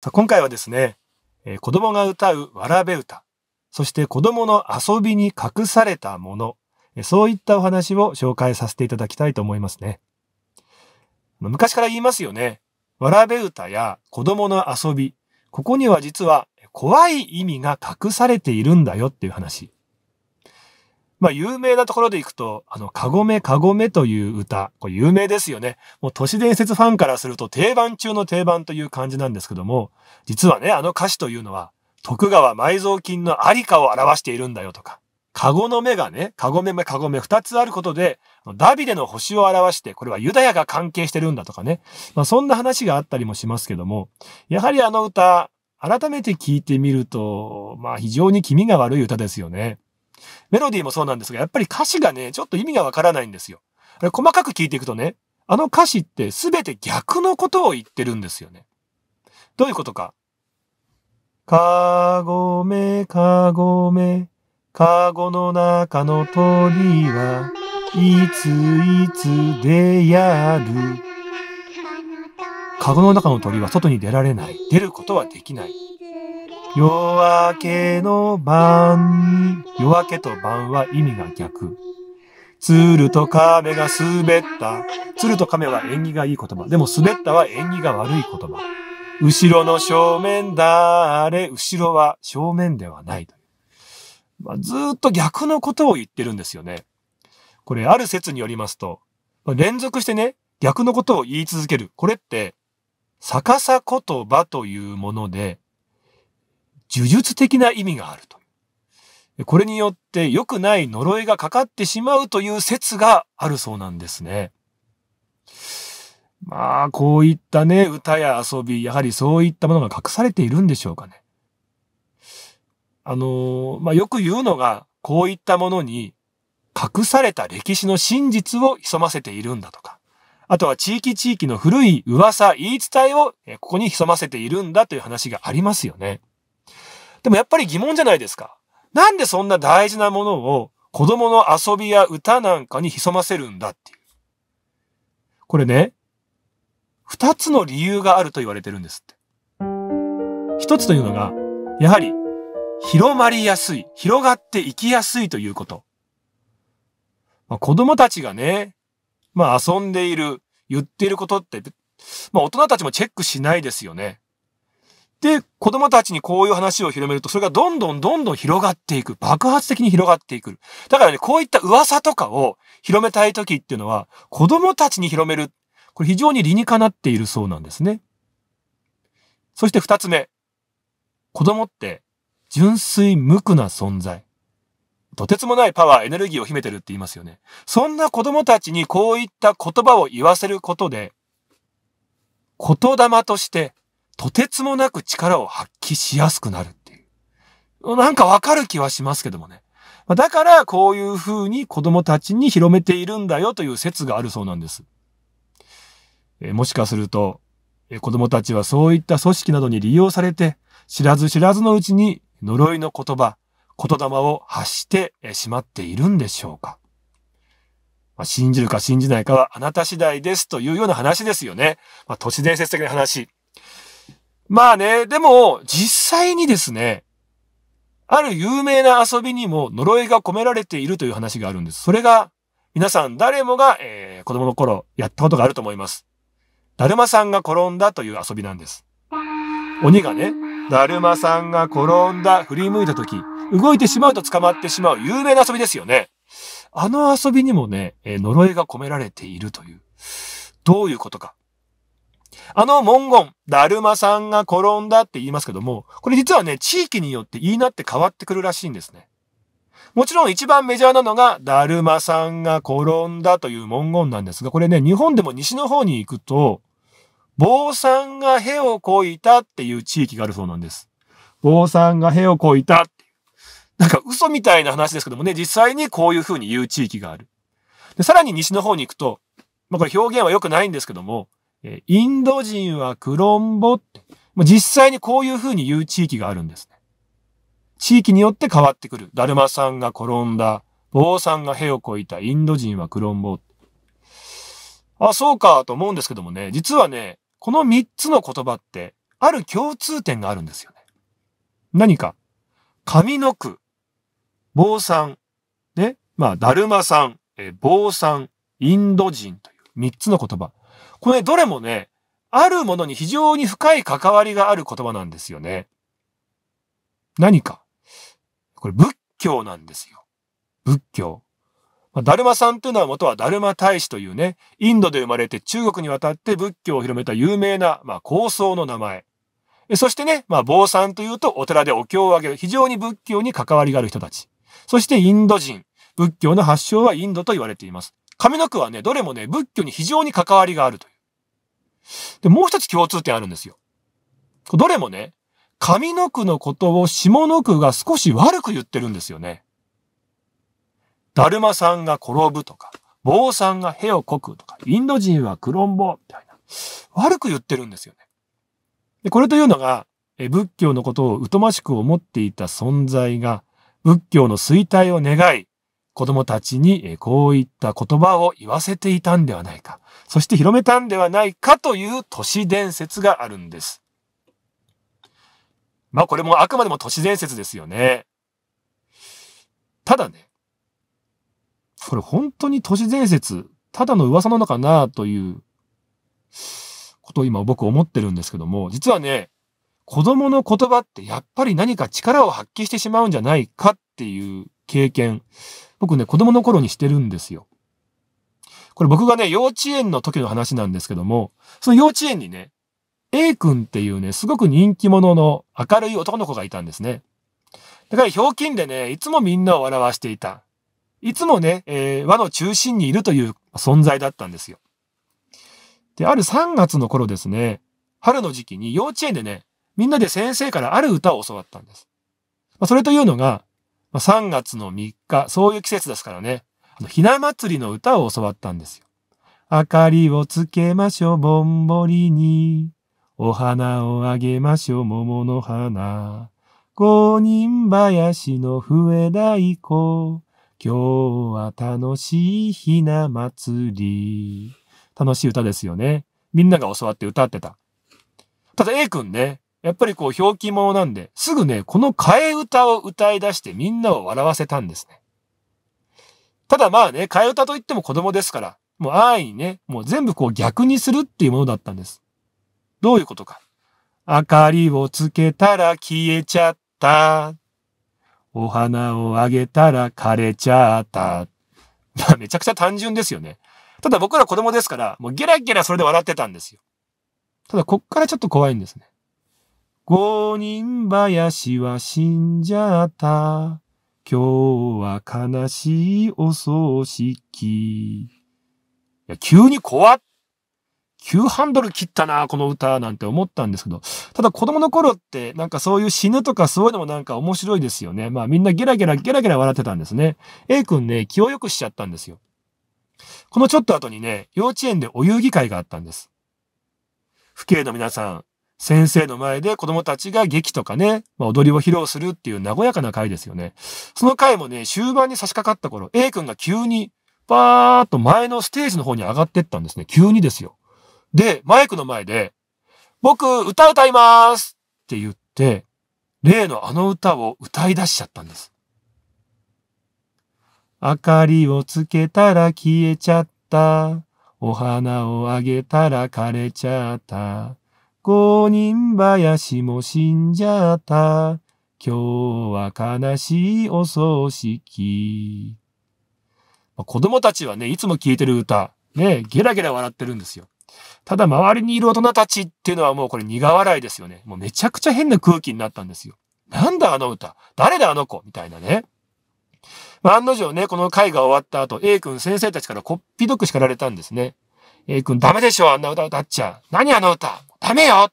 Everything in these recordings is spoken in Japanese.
さあ今回はですね、えー、子供が歌うわらべ歌、そして子供の遊びに隠されたもの、えー、そういったお話を紹介させていただきたいと思いますね。昔から言いますよね。わらべ歌や子供の遊び、ここには実は怖い意味が隠されているんだよっていう話。まあ、有名なところでいくと、あの、かごめかごめという歌、これ有名ですよね。もう都市伝説ファンからすると定番中の定番という感じなんですけども、実はね、あの歌詞というのは、徳川埋蔵金のありかを表しているんだよとか、カゴの目がね、カゴメ、カゴメ。二つあることで、ダビデの星を表して、これはユダヤが関係してるんだとかね。まあそんな話があったりもしますけども、やはりあの歌、改めて聞いてみると、まあ非常に気味が悪い歌ですよね。メロディーもそうなんですが、やっぱり歌詞がね、ちょっと意味がわからないんですよ。あれ細かく聞いていくとね、あの歌詞って全て逆のことを言ってるんですよね。どういうことか。かごめ、かごめ、かごの中の鳥はいついつでやる。かごの中の鳥は外に出られない。出ることはできない。夜明けの晩に、夜明けと晩は意味が逆。鶴と亀が滑った。鶴と亀は縁起がいい言葉。でも滑ったは縁起が悪い言葉。後ろの正面だあれ、後ろは正面ではないまあ、ずっと逆のことを言ってるんですよね。これ、ある説によりますと、まあ、連続してね、逆のことを言い続ける。これって、逆さ言葉というもので、呪術的な意味があると。これによって良くない呪いがかかってしまうという説があるそうなんですね。まあ、こういったね、歌や遊び、やはりそういったものが隠されているんでしょうかね。あのまあ、よく言うのが、こういったものに隠された歴史の真実を潜ませているんだとか、あとは地域地域の古い噂、言い伝えをここに潜ませているんだという話がありますよね。でもやっぱり疑問じゃないですか。なんでそんな大事なものを子供の遊びや歌なんかに潜ませるんだっていう。これね、二つの理由があると言われてるんですって。一つというのが、やはり、広まりやすい、広がっていきやすいということ。まあ、子供たちがね、まあ遊んでいる、言っていることって、まあ大人たちもチェックしないですよね。で、子供たちにこういう話を広めると、それがどんどんどんどん広がっていく。爆発的に広がっていく。だからね、こういった噂とかを広めたい時っていうのは、子供たちに広める。これ非常に理にかなっているそうなんですね。そして二つ目。子供って純粋無垢な存在。とてつもないパワー、エネルギーを秘めてるって言いますよね。そんな子供たちにこういった言葉を言わせることで、言霊としてとてつもなく力を発揮しやすくなるっていう。なんかわかる気はしますけどもね。だから、こういう風に子供たちに広めているんだよという説があるそうなんです。えもしかすると、え子供たちはそういった組織などに利用されて、知らず知らずのうちに呪いの言葉、言霊を発してしまっているんでしょうか。まあ、信じるか信じないかはあなた次第ですというような話ですよね。まあ、都市伝説的な話。まあね、でも、実際にですね、ある有名な遊びにも呪いが込められているという話があるんです。それが、皆さん誰もが、えー、子供の頃やったことがあると思います。だるまさんが転んだという遊びなんです。鬼がね、だるまさんが転んだ、振り向いた時、動いてしまうと捕まってしまう有名な遊びですよね。あの遊びにもね、えー、呪いが込められているという。どういうことか。あの文言、だるまさんが転んだって言いますけども、これ実はね、地域によって言いなって変わってくるらしいんですね。もちろん一番メジャーなのが、だるまさんが転んだという文言なんですが、これね、日本でも西の方に行くと、坊さんが屁をこいたっていう地域があるそうなんです。坊さんが屁をこいたっていう。なんか嘘みたいな話ですけどもね、実際にこういう風に言う地域がある。で、さらに西の方に行くと、まあこれ表現は良くないんですけども、えインド人はクロンボって、実際にこういうふうに言う地域があるんですね。地域によって変わってくる。だるまさんが転んだ、坊さんが屁をこいた、インド人はクロンボ。あ、そうかと思うんですけどもね、実はね、この三つの言葉って、ある共通点があるんですよね。何か、上の句、坊さん、ね、まあ、だるまさん、え坊さん、インド人という三つの言葉。これどれもね、あるものに非常に深い関わりがある言葉なんですよね。何か。これ仏教なんですよ。仏教。ダルマさんというのは元はダルマ大使というね、インドで生まれて中国に渡って仏教を広めた有名な、まあ、高の名前。そしてね、まあ、坊さんというとお寺でお経をあげる、非常に仏教に関わりがある人たち。そしてインド人。仏教の発祥はインドと言われています。上の句はね、どれもね、仏教に非常に関わりがあるという。で、もう一つ共通点あるんですよ。どれもね、上の句のことを下の句が少し悪く言ってるんですよね。だるまさんが転ぶとか、坊さんが屁をこくとか、インド人はクロンボみたいな。悪く言ってるんですよね。でこれというのが、仏教のことを疎ましく思っていた存在が、仏教の衰退を願い、子供たちにこういった言葉を言わせていたんではないか、そして広めたんではないかという都市伝説があるんです。まあこれもあくまでも都市伝説ですよね。ただね、これ本当に都市伝説、ただの噂なのかなということを今僕思ってるんですけども、実はね、子供の言葉ってやっぱり何か力を発揮してしまうんじゃないかっていう経験、僕ね、子供の頃にしてるんですよ。これ僕がね、幼稚園の時の話なんですけども、その幼稚園にね、A 君っていうね、すごく人気者の明るい男の子がいたんですね。だから、ひょうきんでね、いつもみんなを笑わしていた。いつもね、えー、の中心にいるという存在だったんですよ。で、ある3月の頃ですね、春の時期に幼稚園でね、みんなで先生からある歌を教わったんです。まあ、それというのが、ま3月の3日、そういう季節ですからね、あの、ひな祭りの歌を教わったんですよ。明かりをつけましょう、ぼんぼりに。お花をあげましょう、桃の花。五人林の笛太鼓。今日は楽しいひな祭り。楽しい歌ですよね。みんなが教わって歌ってた。ただ A 君ね、やっぱりこう、表記う者なんで、すぐね、この替え歌を歌い出してみんなを笑わせたんですね。ただまあね、替え歌といっても子供ですから、もう安易にね、もう全部こう逆にするっていうものだったんです。どういうことか。明かりをつけたら消えちゃった。お花をあげたら枯れちゃった。まあめちゃくちゃ単純ですよね。ただ僕ら子供ですから、もうゲラゲラそれで笑ってたんですよ。ただこっからちょっと怖いんですね。五人林は死んじゃった。今日は悲しいお葬式。いや、急に怖っ急ハンドル切ったな、この歌、なんて思ったんですけど、ただ子供の頃って、なんかそういう死ぬとかそういうのもなんか面白いですよね。まあみんなゲラゲラゲラゲラ笑ってたんですね。A 君ね、気を良くしちゃったんですよ。このちょっと後にね、幼稚園でお遊戯会があったんです。父兄の皆さん、先生の前で子供たちが劇とかね、まあ、踊りを披露するっていう和やかな回ですよね。その回もね、終盤に差し掛かった頃、A 君が急に、バーっと前のステージの方に上がってったんですね。急にですよ。で、マイクの前で、僕、歌歌いますって言って、例のあの歌を歌い出しちゃったんです。明かりをつけたら消えちゃった。お花をあげたら枯れちゃった。五人林も死んじゃった。今日は悲しいお葬式。子供たちはね、いつも聴いてる歌、ね、ゲラゲラ笑ってるんですよ。ただ周りにいる大人たちっていうのはもうこれ苦笑いですよね。もうめちゃくちゃ変な空気になったんですよ。なんだあの歌誰だあの子みたいなね。まあ、案の定ね、この会が終わった後、A 君先生たちからこっぴどく叱られたんですね。A 君ダメでしょあんな歌歌っちゃ。何あの歌ダメよ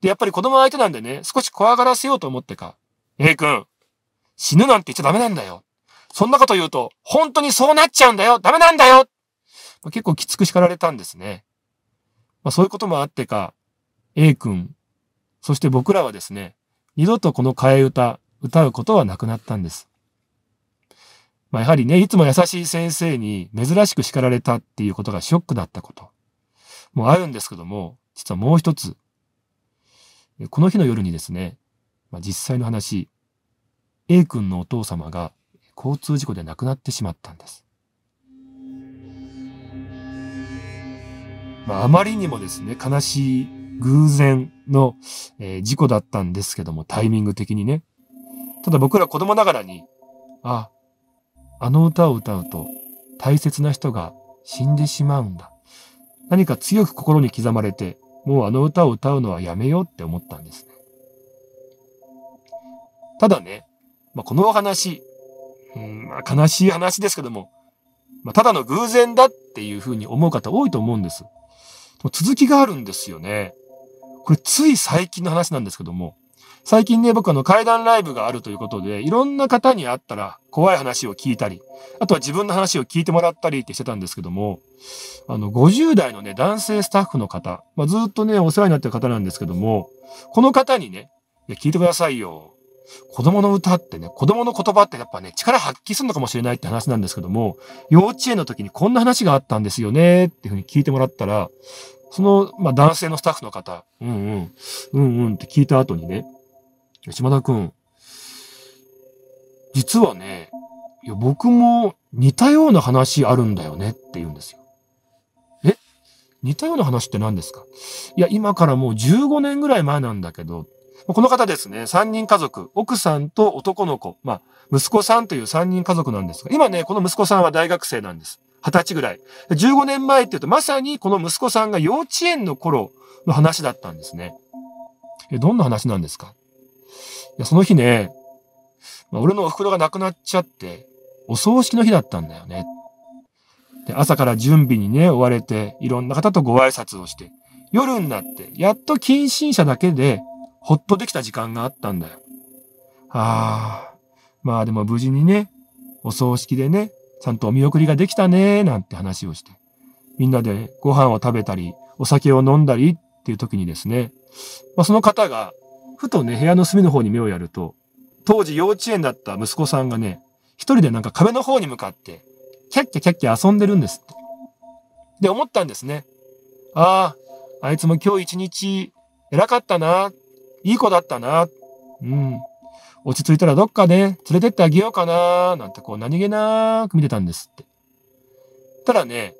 で、やっぱり子供相手なんでね、少し怖がらせようと思ってか。A 君、死ぬなんて言っちゃダメなんだよ。そんなこと言うと、本当にそうなっちゃうんだよダメなんだよ、まあ、結構きつく叱られたんですね。まあ、そういうこともあってか、A 君、そして僕らはですね、二度とこの替え歌、歌うことはなくなったんです。まあ、やはりね、いつも優しい先生に珍しく叱られたっていうことがショックだったこともあるんですけども、実はもう一つ、この日の夜にですね、まあ、実際の話、A 君のお父様が交通事故で亡くなってしまったんです。まあ、あまりにもですね、悲しい偶然の、えー、事故だったんですけども、タイミング的にね。ただ僕ら子供ながらに、あ、あの歌を歌うと大切な人が死んでしまうんだ。何か強く心に刻まれて、もうあの歌を歌うのはやめようって思ったんですね。ただね、まあ、このお話、うんまあ、悲しい話ですけども、まあ、ただの偶然だっていうふうに思う方多いと思うんです。続きがあるんですよね。これつい最近の話なんですけども、最近ね、僕あの階段ライブがあるということで、いろんな方に会ったら怖い話を聞いたり、あとは自分の話を聞いてもらったりってしてたんですけども、あの、50代のね、男性スタッフの方、まあ、ずっとね、お世話になってる方なんですけども、この方にね、聞いてくださいよ。子供の歌ってね、子供の言葉ってやっぱね、力発揮するのかもしれないって話なんですけども、幼稚園の時にこんな話があったんですよね、っていうふうに聞いてもらったら、その、まあ、男性のスタッフの方、うんうん、うんうんって聞いた後にね、島田くん。実はね、いや僕も似たような話あるんだよねって言うんですよ。え似たような話って何ですかいや、今からもう15年ぐらい前なんだけど、この方ですね、3人家族、奥さんと男の子、まあ、息子さんという3人家族なんですが、今ね、この息子さんは大学生なんです。20歳ぐらい。15年前って言うと、まさにこの息子さんが幼稚園の頃の話だったんですね。え、どんな話なんですかで、その日ね、まあ、俺のお袋が亡くなっちゃって、お葬式の日だったんだよね。で、朝から準備にね、追われて、いろんな方とご挨拶をして、夜になって、やっと近親者だけで、ほっとできた時間があったんだよ。ああ、まあでも無事にね、お葬式でね、ちゃんとお見送りができたね、なんて話をして、みんなでご飯を食べたり、お酒を飲んだりっていう時にですね、まあ、その方がふとね、部屋の隅の方に目をやると、当時幼稚園だった息子さんがね、一人でなんか壁の方に向かって、キャッキャキャッキャ遊んでるんですって。で、思ったんですね。ああ、あいつも今日一日偉かったな。いい子だったな。うん。落ち着いたらどっかね、連れてってあげようかな。なんてこう何気なく見てたんですって。ただね、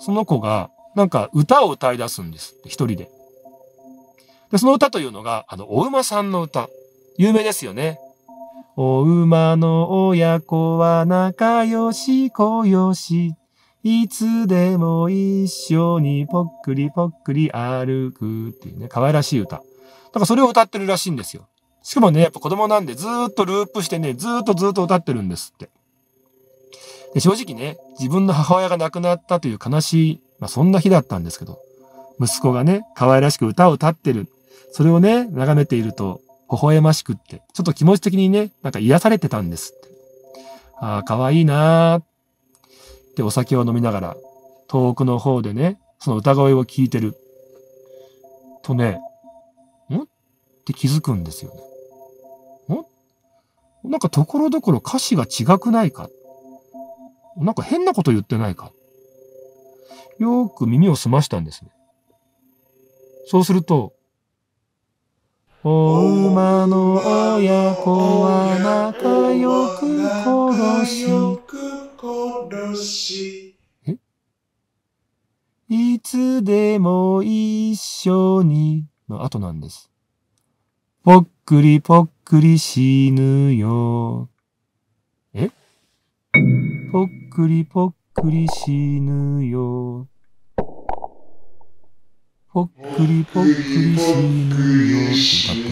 その子がなんか歌を歌い出すんですって、一人で。で、その歌というのが、あの、お馬さんの歌。有名ですよね。お馬の親子は仲良し子よし。いつでも一緒にぽっくりぽっくり歩くっていうね、可愛らしい歌。だからそれを歌ってるらしいんですよ。しかもね、やっぱ子供なんでずっとループしてね、ずっとずっと歌ってるんですって。で正直ね、自分の母親が亡くなったという悲しい、まあ、そんな日だったんですけど、息子がね、可愛らしく歌を歌ってる。それをね、眺めていると、微笑ましくって、ちょっと気持ち的にね、なんか癒されてたんですって。ああ、かわいいなーってお酒を飲みながら、遠くの方でね、その歌声を聞いてる。とね、んって気づくんですよね。んなんかところどころ歌詞が違くないかなんか変なこと言ってないかよーく耳を澄ましたんですね。そうすると、お馬の親子は仲良く殺し。えいつでも一緒にの後なんです。ぽっくりぽっくり死ぬよ。えぽっくりぽっくり死ぬよ。ぽっくりぽっくり死ぬよ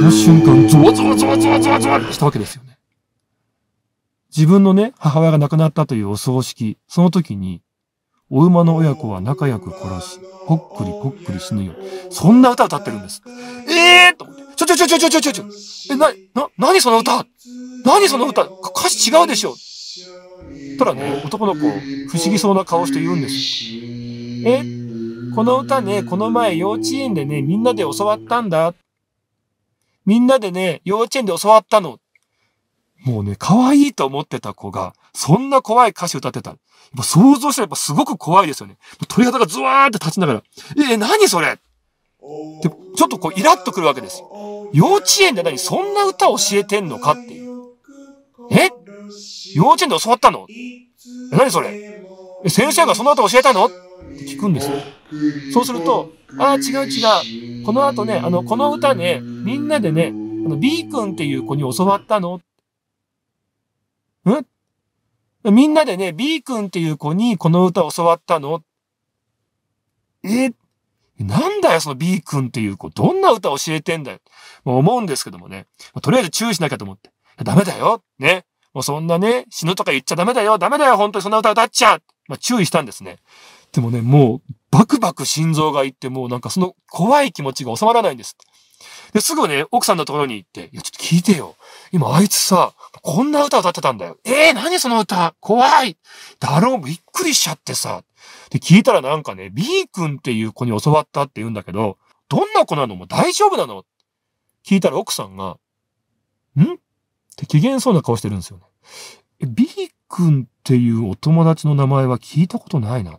って歌って、その瞬間、ゾワゾワゾワゾワゾワゾワしたわけですよね。自分のね、母親が亡くなったというお葬式、その時に、お馬の親子は仲良く殺し、ぽっくりぽっくり死ぬよ。そんな歌歌ってるんです。ええー、と思って、ちょちょちょちょちょちょちょえ、な、な、なにその歌何その歌歌詞違うでしょただね、男の子、不思議そうな顔して言うんです。え、この歌ね、この前幼稚園でね、みんなで教わったんだ。みんなでね、幼稚園で教わったの。もうね、可愛いと思ってた子が、そんな怖い歌詞歌ってた。想像したらやっぱすごく怖いですよね。鳥肌がズワーって立ちながら、え、何それでちょっとこうイラッとくるわけですよ。幼稚園で何そんな歌教えてんのかっていう。え幼稚園で教わったの何それ先生がその後教えたの聞くんですよ。そうすると、ああ、違う違う。この後ね、あの、この歌ね、みんなでね、あの、B 君っていう子に教わったの。んみんなでね、B 君っていう子にこの歌教わったの。え、なんだよ、その B 君っていう子。どんな歌教えてんだよ。もう思うんですけどもね。とりあえず注意しなきゃと思って。ダメだよ。ね。もうそんなね、死ぬとか言っちゃダメだよ。ダメだよ。本当にそんな歌歌っちゃまあ、注意したんですね。でもね、もう、バクバク心臓がいって、もうなんかその怖い気持ちが収まらないんです。で、すぐね、奥さんのところに行って、いや、ちょっと聞いてよ。今、あいつさ、こんな歌歌ってたんだよ。えー、何その歌怖いだろう、びっくりしちゃってさ。で、聞いたらなんかね、B 君っていう子に教わったって言うんだけど、どんな子なのもう大丈夫なの聞いたら奥さんが、んって機嫌そうな顔してるんですよね。B 君っていうお友達の名前は聞いたことないな。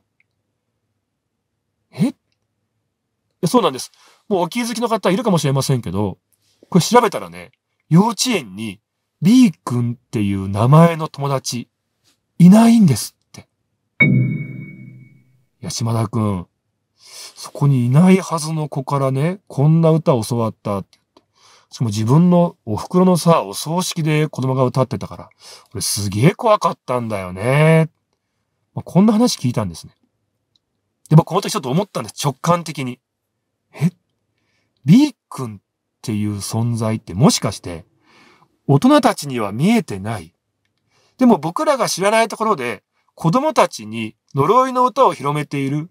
そうなんです。もうお気づきの方いるかもしれませんけど、これ調べたらね、幼稚園に B 君っていう名前の友達いないんですって。いや、島田君、そこにいないはずの子からね、こんな歌を教わったって言って。しかも自分のお袋のさ、お葬式で子供が歌ってたから、俺すげえ怖かったんだよね。まあ、こんな話聞いたんですね。でもこの時ちょっと思ったんです、直感的に。え ?B 君っていう存在ってもしかして、大人たちには見えてない。でも僕らが知らないところで、子供たちに呪いの歌を広めている、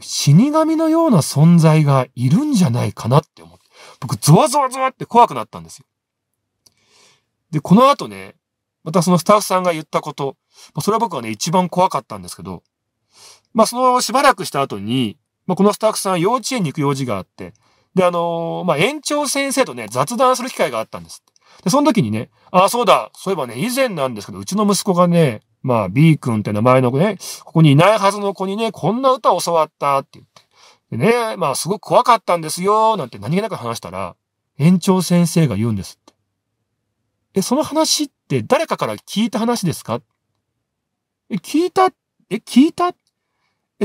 死神のような存在がいるんじゃないかなって思って、僕、ゾワゾワゾワって怖くなったんですよ。で、この後ね、またそのスタッフさんが言ったこと、それは僕はね、一番怖かったんですけど、まあ、そのしばらくした後に、まあ、このスタッフさん幼稚園に行く用事があって、で、あのー、まあ、園長先生とね、雑談する機会があったんです。で、その時にね、ああ、そうだ、そういえばね、以前なんですけど、うちの息子がね、まあ、B 君って名前の子ね、ここにいないはずの子にね、こんな歌を教わったって言って。でね、まあ、すごく怖かったんですよ、なんて何気なく話したら、園長先生が言うんですって。え、その話って誰かから聞いた話ですかえ、聞いたえ、聞いた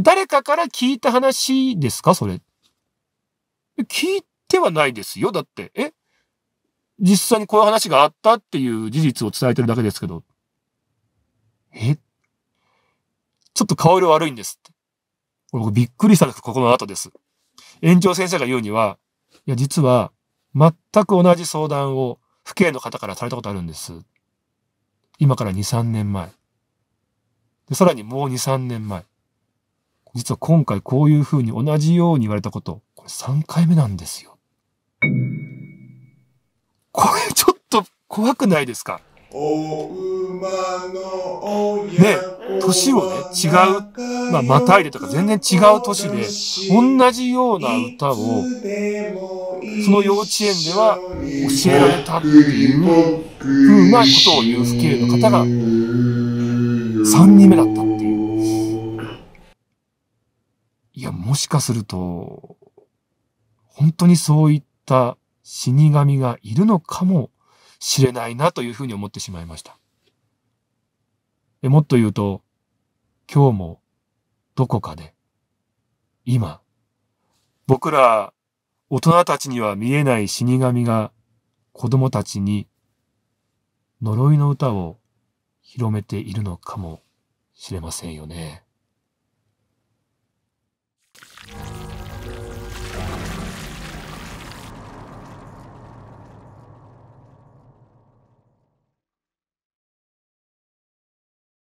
誰かから聞いた話ですかそれ。聞いてはないですよ。だって、え実際にこういう話があったっていう事実を伝えてるだけですけど。えちょっと顔色悪いんですって。僕びっくりしたのがここの後です。園長先生が言うには、いや、実は、全く同じ相談を、父兄の方からされたことあるんです。今から2、3年前。でさらにもう2、3年前。実は今回こういうふうに同じように言われたこと、これ3回目なんですよ。これちょっと怖くないですかね、年をね、違う、まあ、またいでとか全然違う年で、同じような歌を、その幼稚園では教えられたっていう、うまいことを言う父兄の方が、3人目だった。もしかすると、本当にそういった死神がいるのかもしれないなというふうに思ってしまいました。もっと言うと、今日もどこかで、今、僕ら大人たちには見えない死神が子供たちに呪いの歌を広めているのかもしれませんよね。you